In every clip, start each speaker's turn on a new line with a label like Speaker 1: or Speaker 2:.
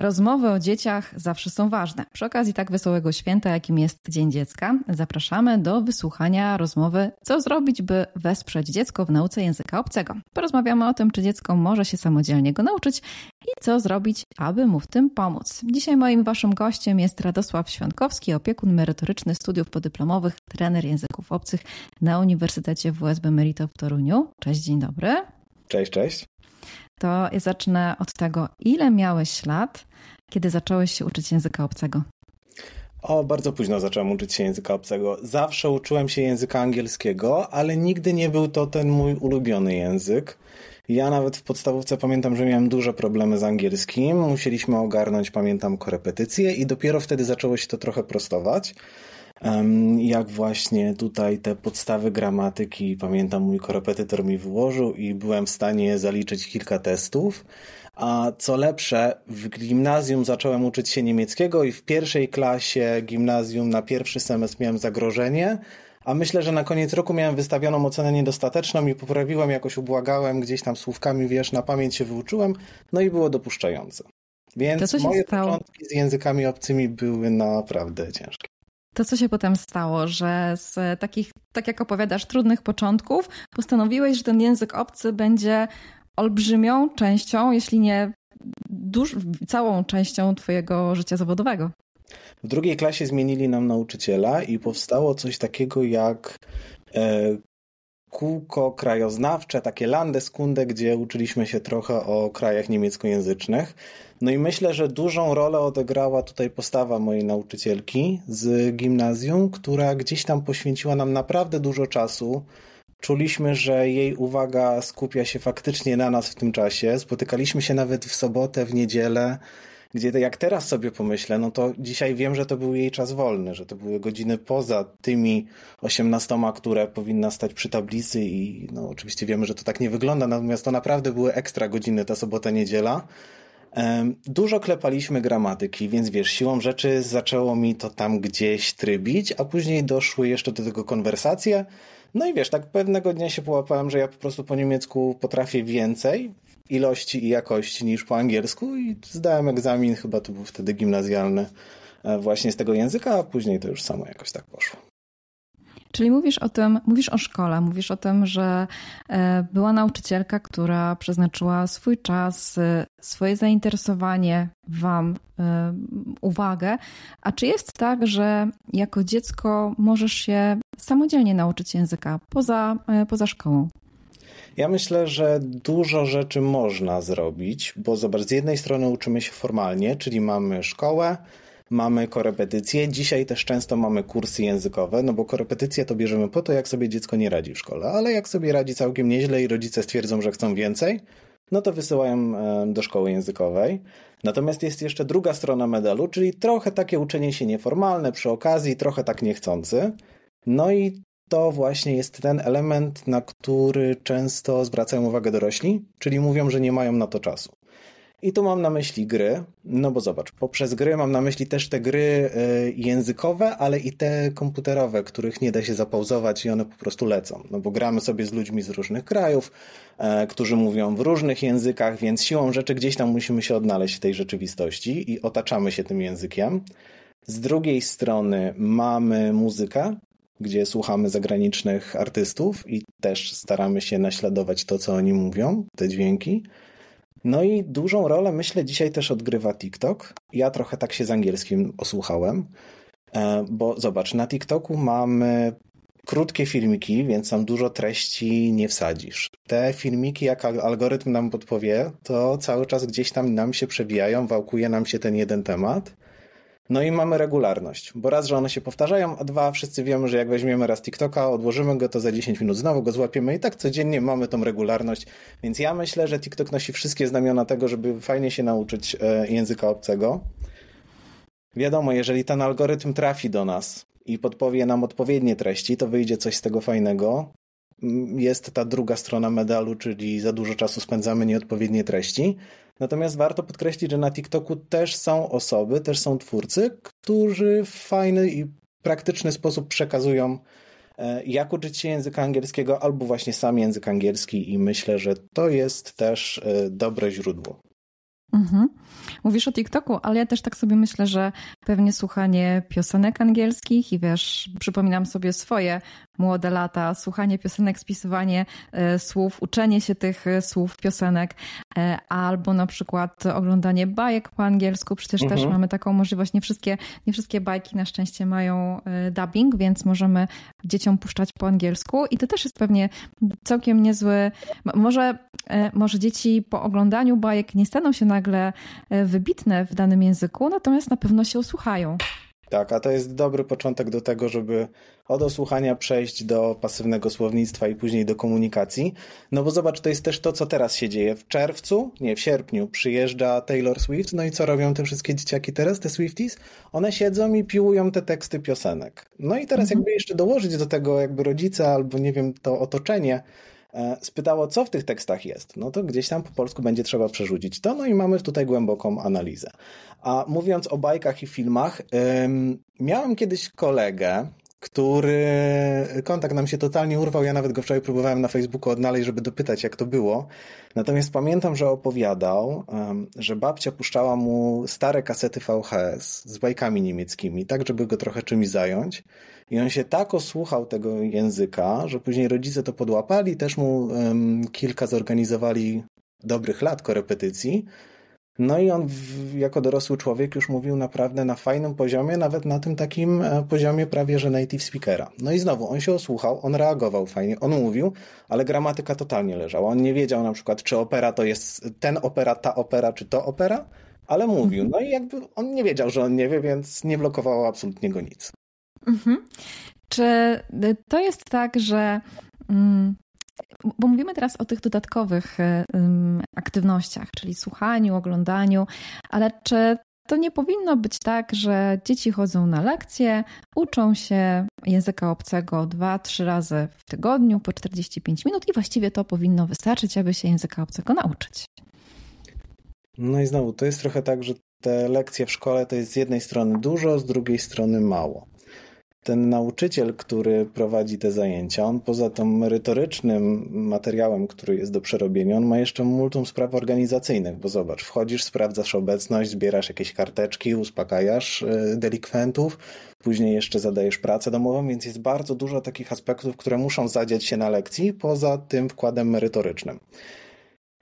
Speaker 1: Rozmowy o dzieciach zawsze są ważne. Przy okazji tak wesołego święta, jakim jest Dzień Dziecka, zapraszamy do wysłuchania rozmowy Co zrobić, by wesprzeć dziecko w nauce języka obcego. Porozmawiamy o tym, czy dziecko może się samodzielnie go nauczyć i co zrobić, aby mu w tym pomóc. Dzisiaj moim waszym gościem jest Radosław Świątkowski, opiekun merytoryczny studiów podyplomowych, trener języków obcych na Uniwersytecie WSB Merito w Toruniu. Cześć, dzień dobry. Cześć, cześć to ja zacznę od tego, ile miałeś lat, kiedy zacząłeś się uczyć języka obcego?
Speaker 2: O, bardzo późno zacząłem uczyć się języka obcego. Zawsze uczyłem się języka angielskiego, ale nigdy nie był to ten mój ulubiony język. Ja nawet w podstawówce pamiętam, że miałem duże problemy z angielskim. Musieliśmy ogarnąć, pamiętam, korepetycje i dopiero wtedy zaczęło się to trochę prostować jak właśnie tutaj te podstawy gramatyki, pamiętam mój korepetytor mi wyłożył i byłem w stanie zaliczyć kilka testów. A co lepsze, w gimnazjum zacząłem uczyć się niemieckiego i w pierwszej klasie gimnazjum na pierwszy semestr miałem zagrożenie, a myślę, że na koniec roku miałem wystawioną ocenę niedostateczną i poprawiłem, jakoś ubłagałem, gdzieś tam słówkami, wiesz, na pamięć się wyuczyłem, no i było dopuszczające. Więc moje stało? początki z językami obcymi były naprawdę ciężkie.
Speaker 1: To, co się potem stało, że z takich, tak jak opowiadasz, trudnych początków, postanowiłeś, że ten język obcy będzie olbrzymią częścią, jeśli nie duż, całą częścią Twojego życia zawodowego.
Speaker 2: W drugiej klasie zmienili nam nauczyciela i powstało coś takiego jak e, kółko krajoznawcze, takie Landeskunde, gdzie uczyliśmy się trochę o krajach niemieckojęzycznych. No i myślę, że dużą rolę odegrała tutaj postawa mojej nauczycielki z gimnazjum, która gdzieś tam poświęciła nam naprawdę dużo czasu. Czuliśmy, że jej uwaga skupia się faktycznie na nas w tym czasie. Spotykaliśmy się nawet w sobotę, w niedzielę gdzie tak jak teraz sobie pomyślę, no to dzisiaj wiem, że to był jej czas wolny, że to były godziny poza tymi 18, które powinna stać przy tablicy i no oczywiście wiemy, że to tak nie wygląda, natomiast to naprawdę były ekstra godziny ta sobota, niedziela. Dużo klepaliśmy gramatyki, więc wiesz, siłą rzeczy zaczęło mi to tam gdzieś trybić, a później doszły jeszcze do tego konwersacje. No i wiesz, tak pewnego dnia się połapałem, że ja po prostu po niemiecku potrafię więcej, ilości i jakości niż po angielsku i zdałem egzamin, chyba to był wtedy gimnazjalny, e, właśnie z tego języka, a później to już samo jakoś tak poszło.
Speaker 1: Czyli mówisz o tym, mówisz o szkole, mówisz o tym, że e, była nauczycielka, która przeznaczyła swój czas, e, swoje zainteresowanie Wam uwagę. A czy jest tak, że jako dziecko możesz się samodzielnie nauczyć języka poza, poza szkołą? Ja
Speaker 2: myślę, że dużo rzeczy można zrobić, bo zobacz, z jednej strony uczymy się formalnie, czyli mamy szkołę, mamy korepetycje. Dzisiaj też często mamy kursy językowe, no bo korepetycje to bierzemy po to, jak sobie dziecko nie radzi w szkole, ale jak sobie radzi całkiem nieźle i rodzice stwierdzą, że chcą więcej, no to wysyłają e, do szkoły językowej. Natomiast jest jeszcze druga strona medalu, czyli trochę takie uczenie się nieformalne przy okazji, trochę tak niechcący. No i to właśnie jest ten element, na który często zwracają uwagę dorośli, czyli mówią, że nie mają na to czasu. I tu mam na myśli gry, no bo zobacz, poprzez gry mam na myśli też te gry y, językowe, ale i te komputerowe, których nie da się zapauzować i one po prostu lecą. No bo gramy sobie z ludźmi z różnych krajów, e, którzy mówią w różnych językach, więc siłą rzeczy gdzieś tam musimy się odnaleźć w tej rzeczywistości i otaczamy się tym językiem. Z drugiej strony mamy muzykę, gdzie słuchamy zagranicznych artystów i też staramy się naśladować to, co oni mówią, te dźwięki. No i dużą rolę, myślę, dzisiaj też odgrywa TikTok. Ja trochę tak się z angielskim osłuchałem, e, bo zobacz, na TikToku mamy krótkie filmiki, więc tam dużo treści nie wsadzisz. Te filmiki, jak algorytm nam podpowie, to cały czas gdzieś tam nam się przebijają, wałkuje nam się ten jeden temat. No i mamy regularność, bo raz, że one się powtarzają, a dwa, wszyscy wiemy, że jak weźmiemy raz TikToka, odłożymy go, to za 10 minut znowu go złapiemy i tak codziennie mamy tą regularność. Więc ja myślę, że TikTok nosi wszystkie znamiona tego, żeby fajnie się nauczyć e, języka obcego. Wiadomo, jeżeli ten algorytm trafi do nas i podpowie nam odpowiednie treści, to wyjdzie coś z tego fajnego. Mm, jest ta druga strona medalu, czyli za dużo czasu spędzamy nieodpowiednie treści, Natomiast warto podkreślić, że na TikToku też są osoby, też są twórcy, którzy w fajny i praktyczny sposób przekazują, e, jak uczyć się języka angielskiego, albo właśnie sam język angielski, i myślę, że to jest też e, dobre źródło.
Speaker 1: Mhm. Mówisz o TikToku, ale ja też tak sobie myślę, że pewnie słuchanie piosenek angielskich i wiesz, przypominam sobie swoje młode lata, słuchanie piosenek, spisywanie e, słów, uczenie się tych e, słów piosenek, e, albo na przykład oglądanie bajek po angielsku. Przecież mhm. też mamy taką możliwość. Nie wszystkie, nie wszystkie bajki na szczęście mają e, dubbing, więc możemy dzieciom puszczać po angielsku i to też jest pewnie całkiem niezły. Może, e, może dzieci po oglądaniu bajek nie staną się na nagle e, wybitne w danym języku, natomiast na pewno się usłuchają.
Speaker 2: Tak, a to jest dobry początek do tego, żeby od osłuchania przejść do pasywnego słownictwa i później do komunikacji. No bo zobacz, to jest też to, co teraz się dzieje. W czerwcu, nie, w sierpniu przyjeżdża Taylor Swift, no i co robią te wszystkie dzieciaki teraz, te Swifties? One siedzą i piłują te teksty piosenek. No i teraz mhm. jakby jeszcze dołożyć do tego jakby rodzica albo nie wiem, to otoczenie, E, spytało, co w tych tekstach jest, no to gdzieś tam po polsku będzie trzeba przerzucić to, no i mamy tutaj głęboką analizę. A mówiąc o bajkach i filmach, miałem kiedyś kolegę, który e, kontakt nam się totalnie urwał. Ja nawet go wczoraj próbowałem na Facebooku odnaleźć, żeby dopytać, jak to było. Natomiast pamiętam, że opowiadał, że babcia puszczała mu stare kasety VHS z bajkami niemieckimi, tak, żeby go trochę czymś zająć. I on się tak osłuchał tego języka, że później rodzice to podłapali, też mu um, kilka zorganizowali dobrych lat korepetycji. No i on w, jako dorosły człowiek już mówił naprawdę na fajnym poziomie, nawet na tym takim e, poziomie prawie że native speakera. No i znowu, on się osłuchał, on reagował fajnie, on mówił, ale gramatyka totalnie leżała. On nie wiedział na przykład, czy opera to jest ten opera, ta opera, czy to opera, ale mówił. No i jakby on nie wiedział, że on nie wie, więc nie blokowało absolutnie go nic. Mhm.
Speaker 1: Czy y, to jest tak, że mm, bo mówimy teraz o tych dodatkowych e, aktywnościach, czyli słuchaniu, oglądaniu, ale czy to nie powinno być tak, że dzieci chodzą na lekcje, uczą się języka obcego dwa, trzy razy w tygodniu po 45 minut i właściwie to powinno wystarczyć, aby się języka obcego nauczyć.
Speaker 2: No i znowu, to jest trochę tak, że te lekcje w szkole to jest z jednej strony dużo, z drugiej strony mało. Ten nauczyciel, który prowadzi te zajęcia, on poza tym merytorycznym materiałem, który jest do przerobienia, on ma jeszcze multum spraw organizacyjnych, bo zobacz, wchodzisz, sprawdzasz obecność, zbierasz jakieś karteczki, uspokajasz e, delikwentów, później jeszcze zadajesz pracę domową, więc jest bardzo dużo takich aspektów, które muszą zadziać się na lekcji poza tym wkładem merytorycznym.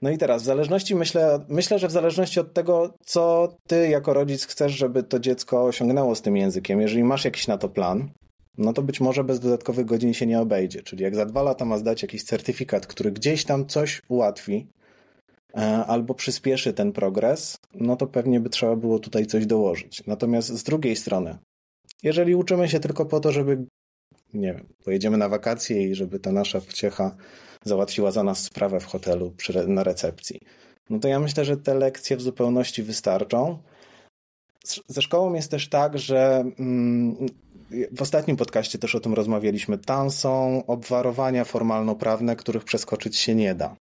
Speaker 2: No i teraz, w zależności, myślę, myślę, że w zależności od tego, co ty jako rodzic chcesz, żeby to dziecko osiągnęło z tym językiem, jeżeli masz jakiś na to plan, no to być może bez dodatkowych godzin się nie obejdzie. Czyli jak za dwa lata ma zdać jakiś certyfikat, który gdzieś tam coś ułatwi e, albo przyspieszy ten progres, no to pewnie by trzeba było tutaj coś dołożyć. Natomiast z drugiej strony, jeżeli uczymy się tylko po to, żeby nie wiem, pojedziemy na wakacje i żeby ta nasza pociecha załatwiła za nas sprawę w hotelu przy, na recepcji. No to ja myślę, że te lekcje w zupełności wystarczą. Ze szkołą jest też tak, że mm, w ostatnim podcaście też o tym rozmawialiśmy. Tam są obwarowania formalno-prawne, których przeskoczyć się nie da.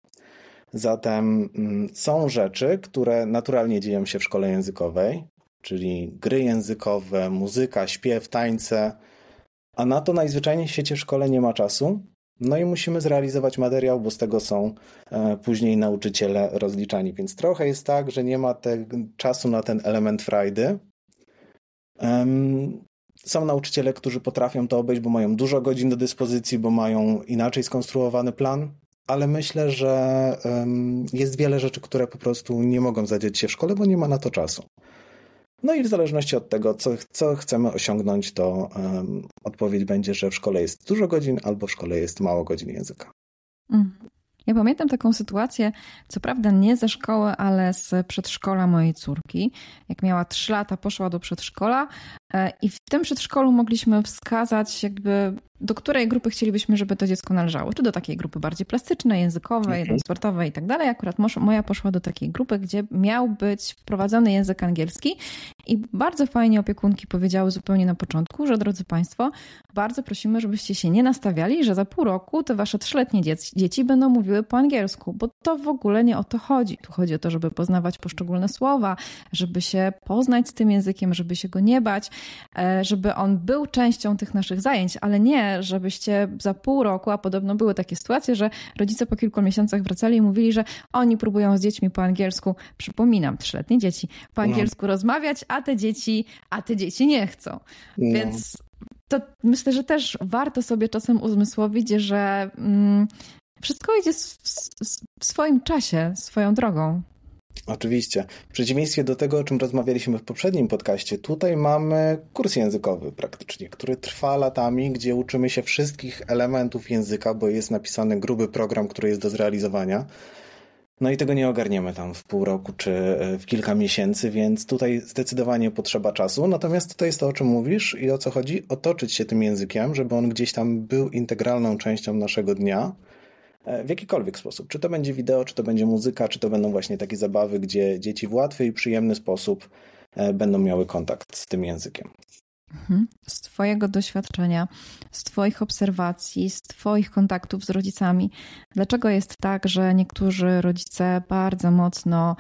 Speaker 2: Zatem mm, są rzeczy, które naturalnie dzieją się w szkole językowej, czyli gry językowe, muzyka, śpiew, tańce, a na to najzwyczajniej w świecie w szkole nie ma czasu. No i musimy zrealizować materiał, bo z tego są e, później nauczyciele rozliczani. Więc trochę jest tak, że nie ma te, czasu na ten element frajdy. są nauczyciele, którzy potrafią to obejść, bo mają dużo godzin do dyspozycji, bo mają inaczej skonstruowany plan, ale myślę, że jest wiele rzeczy, które po prostu nie mogą zadzieć się w szkole, bo nie ma na to czasu. No i w zależności od tego, co, co chcemy osiągnąć, to um, odpowiedź będzie, że w szkole jest dużo godzin albo w szkole jest mało godzin języka.
Speaker 1: Mhm. Ja pamiętam taką sytuację, co prawda nie ze szkoły, ale z przedszkola mojej córki. Jak miała 3 lata, poszła do przedszkola e, i w tym przedszkolu mogliśmy wskazać jakby do której grupy chcielibyśmy, żeby to dziecko należało? Czy do takiej grupy bardziej plastycznej, językowej, okay. Mhm. sportowej i tak dalej? Akurat moja poszła do takiej grupy, gdzie miał być wprowadzony język angielski i bardzo fajnie opiekunki powiedziały zupełnie na początku, że drodzy Państwo, bardzo prosimy, żebyście się nie nastawiali, że za pół roku te Wasze trzyletnie dzieci będą mówiły po angielsku, bo to w ogóle nie o to chodzi. Tu chodzi o to, żeby poznawać poszczególne słowa, żeby się poznać z tym językiem, żeby się go nie bać, e, żeby on był częścią tych naszych zajęć, ale nie, żebyście za pół roku, a podobno były takie sytuacje, że rodzice po kilku miesiącach wracali i mówili, że oni próbują z dziećmi po angielsku, przypominam, trzyletnie dzieci, po no. angielsku no. rozmawiać, a te dzieci, a te dzieci nie chcą. No. Więc to myślę, że też warto sobie czasem uzmysłowić, że mm, wszystko idzie w, w, w swoim czasie, swoją drogą.
Speaker 2: Oczywiście. W przeciwieństwie do tego, o czym rozmawialiśmy w poprzednim podcaście, tutaj mamy kurs językowy praktycznie, który trwa latami, gdzie uczymy się wszystkich elementów języka, bo jest napisany gruby program, który jest do zrealizowania. No i tego nie ogarniemy tam w pół roku czy e, w kilka miesięcy, więc tutaj zdecydowanie potrzeba czasu. Natomiast tutaj jest to, o czym mówisz i o co chodzi: otoczyć się tym językiem, żeby on gdzieś tam był integralną częścią naszego dnia E, w jakikolwiek sposób. Czy to będzie wideo, czy to będzie muzyka, czy to będą właśnie takie zabawy, gdzie dzieci w łatwy i przyjemny sposób e, będą miały kontakt z tym językiem.
Speaker 1: Mhm. Z Twojego doświadczenia, z Twoich obserwacji, z Twoich kontaktów z rodzicami, dlaczego jest tak, że niektórzy rodzice bardzo mocno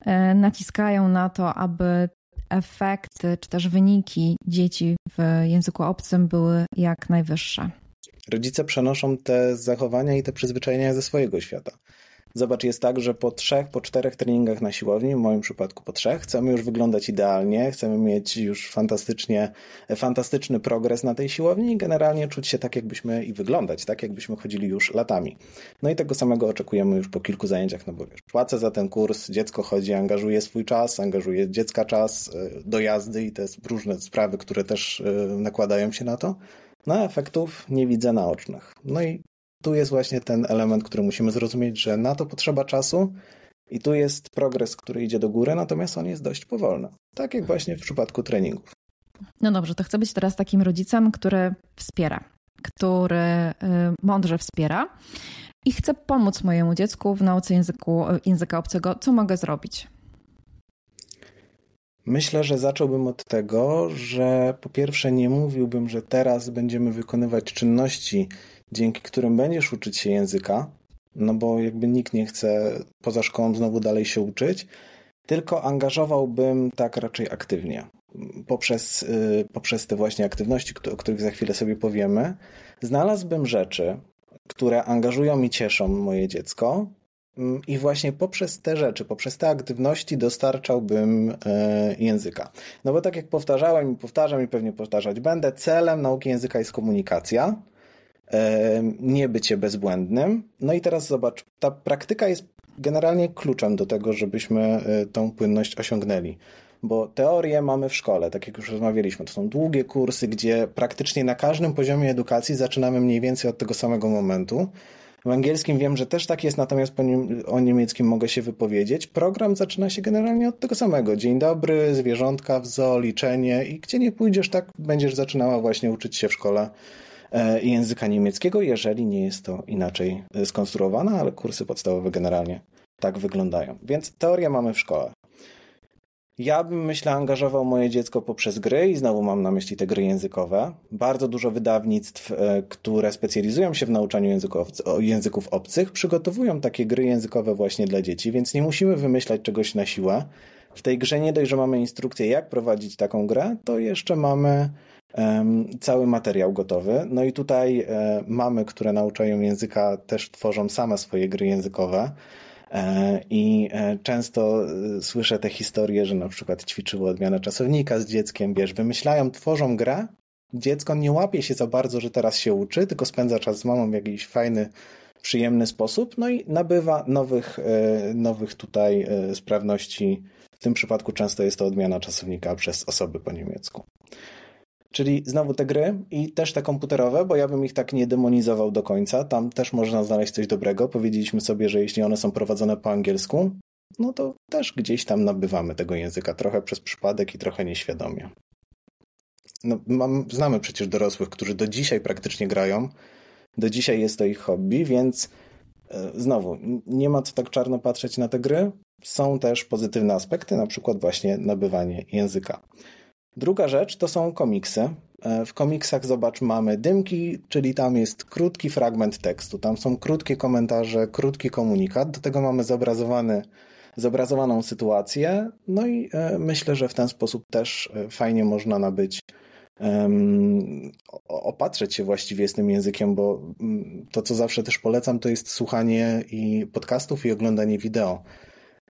Speaker 1: e, naciskają na to, aby efekty czy też wyniki dzieci w języku obcym były jak najwyższe?
Speaker 2: Rodzice przenoszą te zachowania i te przyzwyczajenia ze swojego świata. Zobacz, jest tak, że po trzech, po czterech treningach na siłowni, w moim przypadku po trzech, chcemy już wyglądać idealnie, chcemy mieć już fantastycznie, e, fantastyczny progres na tej siłowni i generalnie czuć się tak, jakbyśmy i wyglądać, tak, jakbyśmy chodzili już latami. No i tego samego oczekujemy już po kilku zajęciach, no bo wiesz, płacę za ten kurs, dziecko chodzi, angażuje swój czas, angażuje dziecka czas, e, dojazdy i te różne sprawy, które też e, nakładają się na to. No efektów nie widzę naocznych. No i tu jest właśnie ten element, który musimy zrozumieć, że na to potrzeba czasu i tu jest progres, który idzie do góry, natomiast on jest dość powolny. Tak jak właśnie w przypadku treningów.
Speaker 1: No dobrze, to chcę być teraz takim rodzicem, który wspiera, który y, mądrze wspiera i chcę pomóc mojemu dziecku w nauce języku, języka obcego. Co mogę zrobić?
Speaker 2: Myślę, że zacząłbym od tego, że po pierwsze nie mówiłbym, że teraz będziemy wykonywać czynności, dzięki którym będziesz uczyć się języka, no bo jakby nikt nie chce poza szkołą znowu dalej się uczyć, tylko angażowałbym tak raczej aktywnie. Poprzez, y, poprzez te właśnie aktywności, o których za chwilę sobie powiemy, znalazłbym rzeczy, które angażują i cieszą moje dziecko, Mm, I właśnie poprzez te rzeczy, poprzez te aktywności dostarczałbym e, języka. No bo tak jak powtarzałem i powtarzam i pewnie powtarzać będę, celem nauki języka jest komunikacja, e, nie bycie bezbłędnym. No i teraz zobacz, ta praktyka jest generalnie kluczem do tego, żebyśmy e, tą płynność osiągnęli. Bo teorię mamy w szkole, tak jak już rozmawialiśmy, to są długie kursy, gdzie praktycznie na każdym poziomie edukacji zaczynamy mniej więcej od tego samego momentu. W angielskim wiem, że też tak jest, natomiast po o niemieckim mogę się wypowiedzieć. Program zaczyna się generalnie od tego samego. Dzień dobry, zwierzątka w zoo, liczenie i gdzie nie pójdziesz, tak będziesz zaczynała właśnie uczyć się w szkole e, języka niemieckiego, jeżeli nie jest to inaczej e, skonstruowane, ale kursy podstawowe generalnie tak wyglądają. Więc teorię mamy w szkole. Ja bym, myślę, angażował moje dziecko poprzez gry i znowu mam na myśli te gry językowe. Bardzo dużo wydawnictw, e, które specjalizują się w nauczaniu języków, języków obcych, przygotowują takie gry językowe właśnie dla dzieci, więc nie musimy wymyślać czegoś na siłę. W tej grze nie dość, że mamy instrukcję, jak prowadzić taką grę, to jeszcze mamy cały materiał gotowy. No i tutaj e, mamy, które nauczają języka, też tworzą same swoje gry językowe. E, I e, często e, słyszę te historie, że na przykład ćwiczyły odmianę czasownika z dzieckiem, wiesz, wymyślają, tworzą grę. Dziecko nie łapie się za bardzo, że teraz się uczy, tylko spędza czas z mamą w jakiś fajny, przyjemny sposób, no i nabywa nowych, nowych tutaj sprawności. W tym przypadku często jest to odmiana czasownika przez osoby po niemiecku. Czyli znowu te gry i też te komputerowe, bo ja bym ich tak nie demonizował do końca. Tam też można znaleźć coś dobrego. Powiedzieliśmy sobie, że jeśli one są prowadzone po angielsku, no to też gdzieś tam nabywamy tego języka, trochę przez przypadek i trochę nieświadomie. No, mam, znamy przecież dorosłych, którzy do dzisiaj praktycznie grają. Do dzisiaj jest to ich hobby, więc e, znowu, nie ma co tak czarno patrzeć na te gry. Są też pozytywne aspekty, na przykład właśnie nabywanie języka. Druga rzecz to są komiksy. E, w komiksach, zobacz, mamy dymki, czyli tam jest krótki fragment tekstu, tam są krótkie komentarze, krótki komunikat, do tego mamy zobrazowany, zobrazowaną sytuację, no i e, myślę, że w ten sposób też e, fajnie można nabyć, um, opatrzeć się właściwie z tym językiem, bo mm, to, co zawsze też polecam, to jest słuchanie i podcastów i oglądanie wideo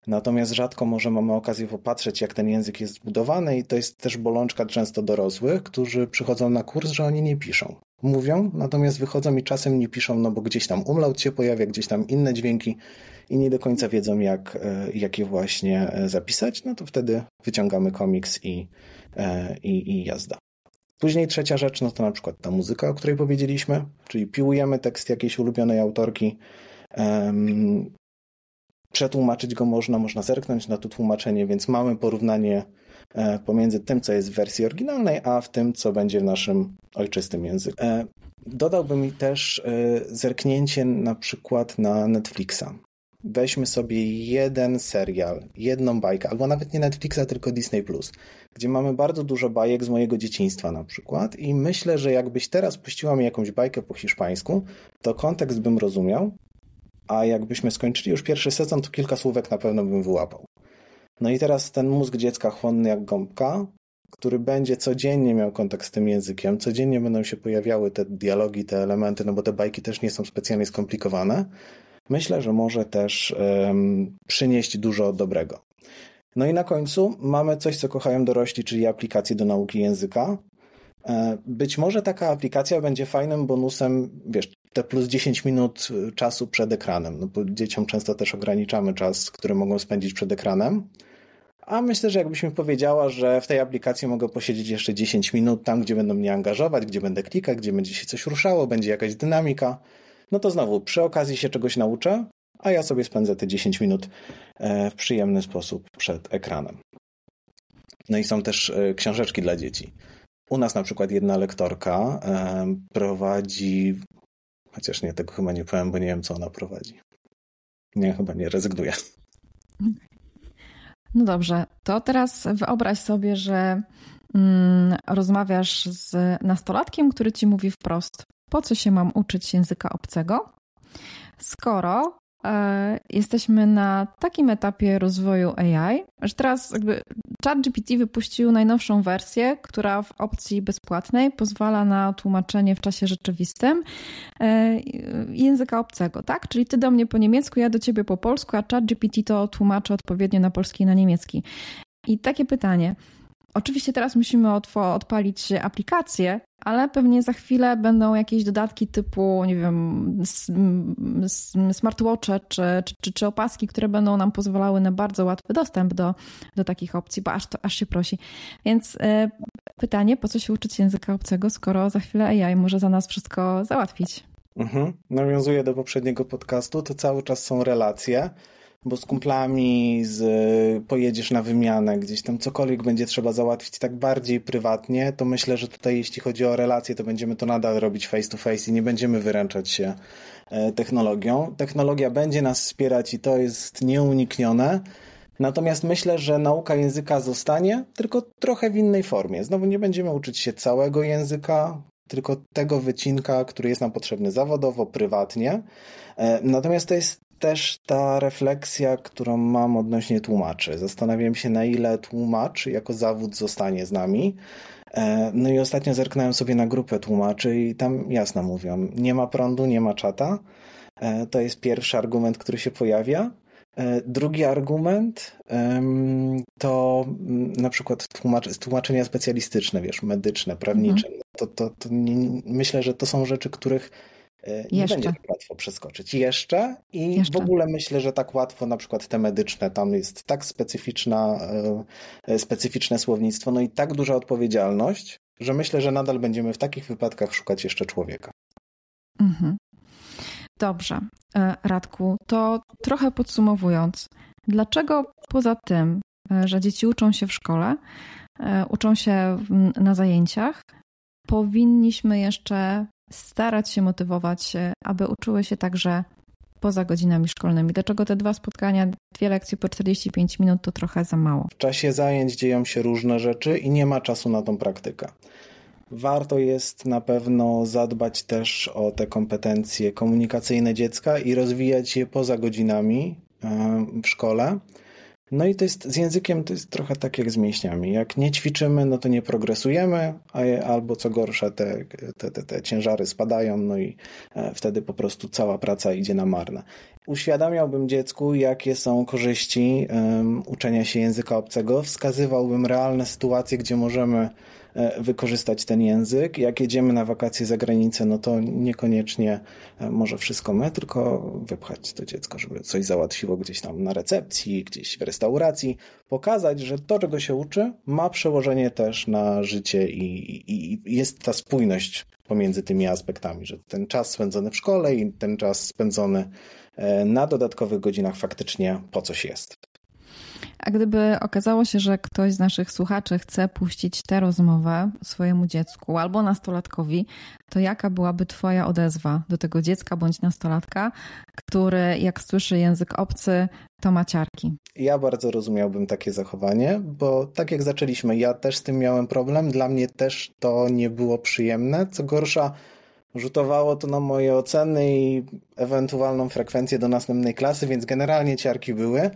Speaker 2: Natomiast rzadko może mamy okazję popatrzeć, jak ten język jest zbudowany, i to jest też bolączka często dorosłych, którzy przychodzą na kurs, że oni nie piszą. Mówią, natomiast wychodzą i czasem nie piszą, no bo gdzieś tam umlaut się pojawia, gdzieś tam inne dźwięki i nie do końca wiedzą, jak, e, jak je właśnie e, zapisać. No to wtedy wyciągamy komiks i, e, i, i jazda. Później trzecia rzecz, no to na przykład ta muzyka, o której powiedzieliśmy, czyli piłujemy tekst jakiejś ulubionej autorki. Przetłumaczyć go można, można zerknąć na to tłumaczenie, więc mamy porównanie e, pomiędzy tym, co jest w wersji oryginalnej, a w tym, co będzie w naszym ojczystym języku. E, dodałbym mi też e, zerknięcie na przykład na Netflixa. Weźmy sobie jeden serial, jedną bajkę, albo nawet nie Netflixa, tylko Disney Plus, gdzie mamy bardzo dużo bajek z mojego dzieciństwa na przykład i myślę, że jakbyś teraz puściła mi jakąś bajkę po hiszpańsku, to kontekst bym rozumiał, a jakbyśmy skończyli już pierwszy sezon, to kilka słówek na pewno bym wyłapał. No i teraz ten mózg dziecka chłonny jak gąbka, który będzie codziennie miał kontakt z tym językiem, codziennie będą się pojawiały te dialogi, te elementy, no bo te bajki też nie są specjalnie skomplikowane, myślę, że może też um, przynieść dużo dobrego. No i na końcu mamy coś, co kochają dorośli, czyli aplikacje do nauki języka. E, być może taka aplikacja będzie fajnym bonusem, wiesz, te plus 10 minut y, czasu przed ekranem, no bo dzieciom często też ograniczamy czas, który mogą spędzić przed ekranem. A myślę, że jakbyś mi powiedziała, że w tej aplikacji mogę posiedzieć jeszcze 10 minut tam, gdzie będą mnie angażować, gdzie będę klikać, gdzie będzie się coś ruszało, będzie jakaś dynamika, no to znowu przy okazji się czegoś nauczę, a ja sobie spędzę te 10 minut e, w przyjemny sposób przed ekranem. No i są też e, książeczki dla dzieci. U nas na przykład jedna lektorka e, prowadzi Chociaż nie, tego chyba nie powiem, bo nie wiem, co ona prowadzi. Nie, chyba nie rezygnuję.
Speaker 1: No dobrze, to teraz wyobraź sobie, że mm, rozmawiasz z nastolatkiem, który ci mówi wprost, po co się mam uczyć języka obcego, skoro E, jesteśmy na takim etapie rozwoju AI, że teraz jakby ChatGPT wypuścił najnowszą wersję, która w opcji bezpłatnej pozwala na tłumaczenie w czasie rzeczywistym e, języka obcego, tak? Czyli ty do mnie po niemiecku, ja do ciebie po polsku, a ChatGPT to tłumaczy odpowiednio na polski i na niemiecki. I takie pytanie. Oczywiście teraz musimy otw- odpalić aplikację, ale pewnie za chwilę będą jakieś dodatki typu, nie wiem, smartwatche czy, czy, czy, opaski, które będą nam pozwalały na bardzo łatwy dostęp do, do takich opcji, bo aż, to, aż się prosi. Więc y, pytanie, po co się uczyć języka obcego, skoro za chwilę AI może za nas wszystko załatwić?
Speaker 2: Mhm. Nawiązuję do poprzedniego podcastu, to cały czas są relacje bo z kumplami z, y, pojedziesz na wymianę, gdzieś tam cokolwiek będzie trzeba załatwić tak bardziej prywatnie, to myślę, że tutaj jeśli chodzi o relacje, to będziemy to nadal robić face to face i nie będziemy wyręczać się e, technologią. Technologia będzie nas wspierać i to jest nieuniknione. Natomiast myślę, że nauka języka zostanie, tylko trochę w innej formie. Znowu nie będziemy uczyć się całego języka, tylko tego wycinka, który jest nam potrzebny zawodowo, prywatnie. E, natomiast to jest też ta refleksja, którą mam odnośnie tłumaczy. Zastanawiam się, na ile tłumacz jako zawód zostanie z nami. E, no i ostatnio zerknąłem sobie na grupę tłumaczy i tam jasno mówią, nie ma prądu, nie ma czata. E, to jest pierwszy argument, który się pojawia. E, drugi argument to mm, na przykład tłumaczenia specjalistyczne, wiesz, medyczne, prawnicze. Mhm. To, to, to nie, myślę, że to są rzeczy, których E, nie Jeszcze. będzie tak łatwo przeskoczyć. Jeszcze i Jeszcze. w ogóle myślę, że tak łatwo na przykład te medyczne, tam jest tak specyficzna, e, specyficzne słownictwo, no i tak duża odpowiedzialność, że myślę, że nadal będziemy w takich wypadkach szukać jeszcze człowieka.
Speaker 1: Mhm. Dobrze, e, Radku, to trochę podsumowując, dlaczego poza tym, że dzieci uczą się w szkole, uczą się mm, na zajęciach, powinniśmy jeszcze starać się motywować, e, aby uczyły się także poza godzinami szkolnymi. Dlaczego te dwa spotkania, dwie lekcje po 45 minut to trochę za mało? W
Speaker 2: czasie zajęć dzieją się różne rzeczy i nie ma czasu na tą praktykę. Warto jest na pewno zadbać też o te kompetencje komunikacyjne dziecka i rozwijać je poza godzinami e, w szkole. No i to jest z językiem, to jest trochę tak jak z mięśniami. Jak nie ćwiczymy, no to nie progresujemy, a je, albo co gorsze, te, te, te, te ciężary spadają, no i e, wtedy po prostu cała praca idzie na marne. Uświadamiałbym dziecku, jakie są korzyści um, uczenia się języka obcego, wskazywałbym realne sytuacje, gdzie możemy E, wykorzystać ten język. Jak jedziemy na wakacje za granicę, no to niekoniecznie e, może wszystko my, tylko wypchać to dziecko, żeby coś załatwiło gdzieś tam na recepcji, gdzieś w restauracji. Pokazać, że to, czego się uczy, ma przełożenie też na życie i, i, i jest ta spójność pomiędzy tymi aspektami, że ten czas spędzony w szkole i ten czas spędzony e, na dodatkowych godzinach faktycznie po coś jest.
Speaker 1: A gdyby okazało się, że ktoś z naszych słuchaczy chce puścić tę rozmowę swojemu dziecku albo nastolatkowi, to jaka byłaby Twoja odezwa do tego dziecka bądź nastolatka, który jak słyszy język obcy, to maciarki?
Speaker 2: Ja bardzo rozumiałbym takie zachowanie, bo tak jak zaczęliśmy, ja też z tym miałem problem. Dla mnie też to nie było przyjemne. Co gorsza, rzutowało to na moje oceny i ewentualną frekwencję do następnej klasy, więc generalnie ciarki były.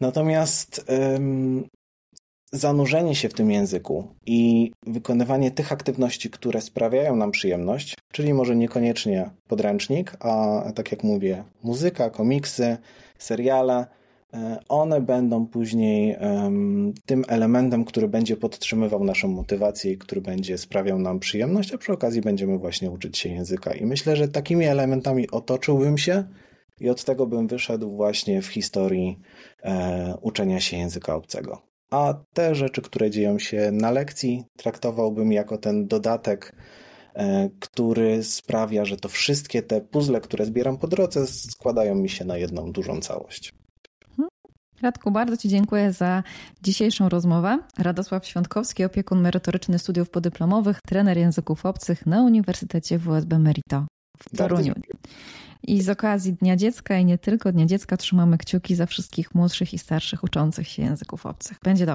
Speaker 2: Natomiast ym, zanurzenie się w tym języku i wykonywanie tych aktywności, które sprawiają nam przyjemność, czyli może niekoniecznie podręcznik, a tak jak mówię, muzyka, komiksy, seriale, e, one będą później um, tym elementem, który będzie podtrzymywał naszą motywację i który będzie sprawiał nam przyjemność, a przy okazji będziemy właśnie uczyć się języka. I myślę, że takimi elementami otoczyłbym się, i od tego bym wyszedł właśnie w historii e, uczenia się języka obcego. A te rzeczy, które dzieją się na lekcji, traktowałbym jako ten dodatek, e, który sprawia, że to wszystkie te puzzle, które zbieram po drodze, składają mi się na jedną dużą
Speaker 1: całość. Mhm. Radku, bardzo Ci dziękuję za dzisiejszą rozmowę. Radosław Świątkowski, opiekun merytoryczny studiów podyplomowych, trener języków obcych na Uniwersytecie WSB Merito w Toruniu. I z okazji Dnia Dziecka i nie tylko Dnia Dziecka trzymamy kciuki za wszystkich młodszych i starszych uczących się języków obcych. Będzie dobrze.